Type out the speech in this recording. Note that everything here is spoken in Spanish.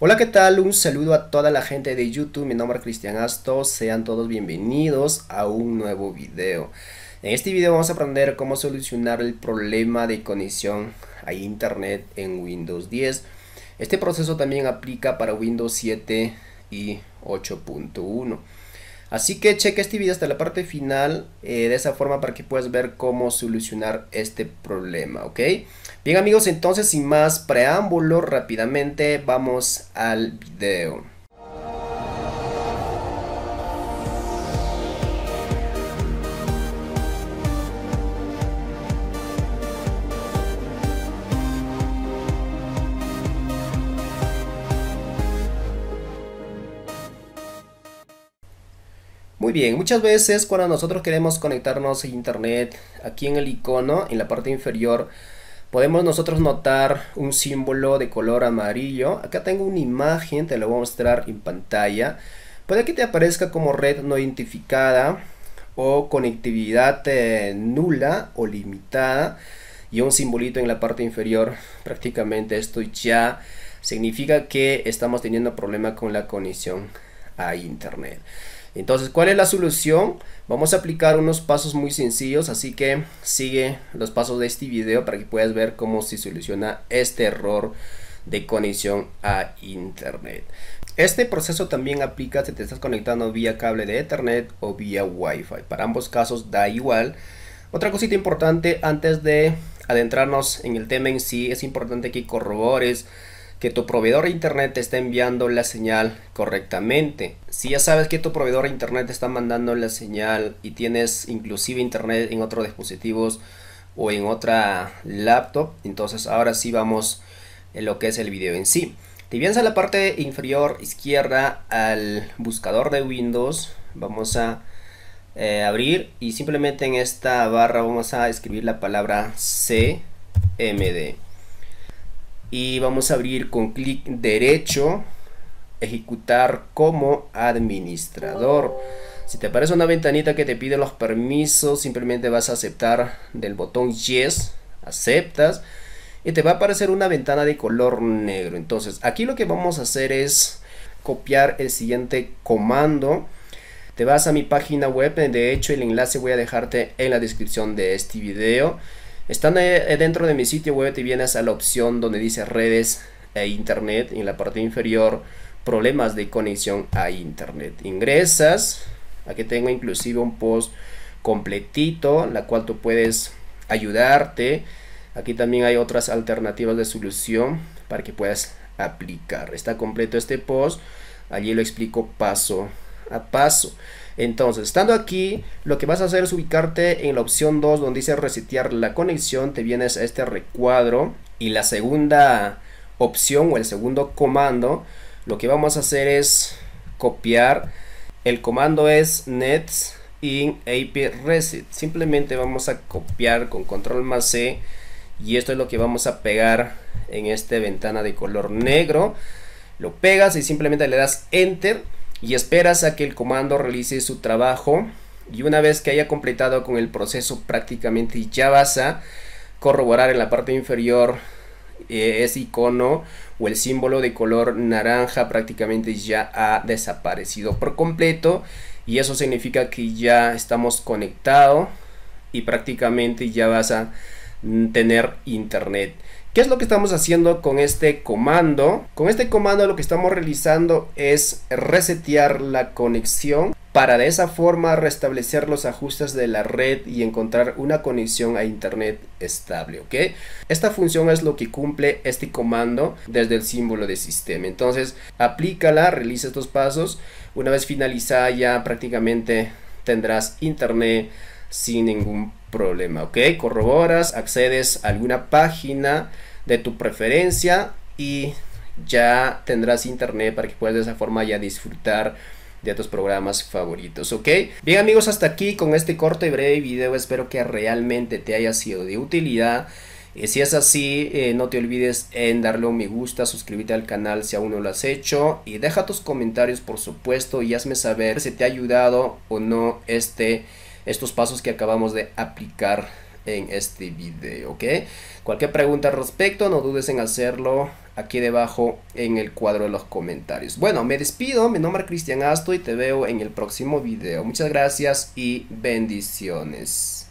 Hola, ¿qué tal? Un saludo a toda la gente de YouTube. Mi nombre es Cristian Astos, Sean todos bienvenidos a un nuevo video. En este video vamos a aprender cómo solucionar el problema de conexión a Internet en Windows 10. Este proceso también aplica para Windows 7 y 8.1. Así que cheque este video hasta la parte final eh, de esa forma para que puedas ver cómo solucionar este problema, ¿ok? Bien amigos, entonces sin más preámbulo, rápidamente vamos al video. Muy bien, muchas veces cuando nosotros queremos conectarnos a internet, aquí en el icono, en la parte inferior, podemos nosotros notar un símbolo de color amarillo. Acá tengo una imagen, te lo voy a mostrar en pantalla. Puede que te aparezca como red no identificada o conectividad eh, nula o limitada y un simbolito en la parte inferior. Prácticamente esto ya significa que estamos teniendo problema con la conexión a internet. Entonces, ¿cuál es la solución? Vamos a aplicar unos pasos muy sencillos, así que sigue los pasos de este video para que puedas ver cómo se soluciona este error de conexión a internet. Este proceso también aplica si te estás conectando vía cable de Ethernet o vía Wi-Fi. Para ambos casos da igual. Otra cosita importante antes de adentrarnos en el tema en sí, es importante que corrobores que tu proveedor de internet te está enviando la señal correctamente. Si ya sabes que tu proveedor de internet está mandando la señal y tienes inclusive internet en otros dispositivos o en otra laptop, entonces ahora sí vamos en lo que es el video en sí. Si vienes a la parte inferior izquierda al buscador de Windows, vamos a eh, abrir y simplemente en esta barra vamos a escribir la palabra CMD y vamos a abrir con clic derecho ejecutar como administrador si te aparece una ventanita que te pide los permisos simplemente vas a aceptar del botón yes aceptas y te va a aparecer una ventana de color negro entonces aquí lo que vamos a hacer es copiar el siguiente comando te vas a mi página web de hecho el enlace voy a dejarte en la descripción de este video Estando eh, eh, dentro de mi sitio web te vienes a la opción donde dice redes e internet en la parte inferior problemas de conexión a internet. Ingresas, aquí tengo inclusive un post completito, la cual tú puedes ayudarte. Aquí también hay otras alternativas de solución para que puedas aplicar. Está completo este post, allí lo explico paso a paso. Entonces, estando aquí, lo que vas a hacer es ubicarte en la opción 2 donde dice resetear la conexión, te vienes a este recuadro y la segunda opción o el segundo comando, lo que vamos a hacer es copiar. El comando es nets in ap reset. Simplemente vamos a copiar con control más C y esto es lo que vamos a pegar en esta ventana de color negro. Lo pegas y simplemente le das enter y esperas a que el comando realice su trabajo y una vez que haya completado con el proceso prácticamente ya vas a corroborar en la parte inferior eh, ese icono o el símbolo de color naranja prácticamente ya ha desaparecido por completo y eso significa que ya estamos conectados y prácticamente ya vas a mm, tener internet ¿Qué es lo que estamos haciendo con este comando? Con este comando lo que estamos realizando es resetear la conexión para de esa forma restablecer los ajustes de la red y encontrar una conexión a internet estable, ¿ok? Esta función es lo que cumple este comando desde el símbolo de sistema. Entonces, aplícala, realiza estos pasos. Una vez finalizada ya prácticamente tendrás internet sin ningún problema, ¿ok? Corroboras, accedes a alguna página de tu preferencia y ya tendrás internet para que puedas de esa forma ya disfrutar de tus programas favoritos, ¿ok? Bien amigos, hasta aquí con este corto y breve video, espero que realmente te haya sido de utilidad. Y eh, si es así, eh, no te olvides en darle un me gusta, suscribirte al canal si aún no lo has hecho y deja tus comentarios por supuesto y hazme saber si te ha ayudado o no este estos pasos que acabamos de aplicar en este video, ¿ok? Cualquier pregunta al respecto, no dudes en hacerlo aquí debajo en el cuadro de los comentarios. Bueno, me despido, mi nombre es Cristian Asto y te veo en el próximo video. Muchas gracias y bendiciones.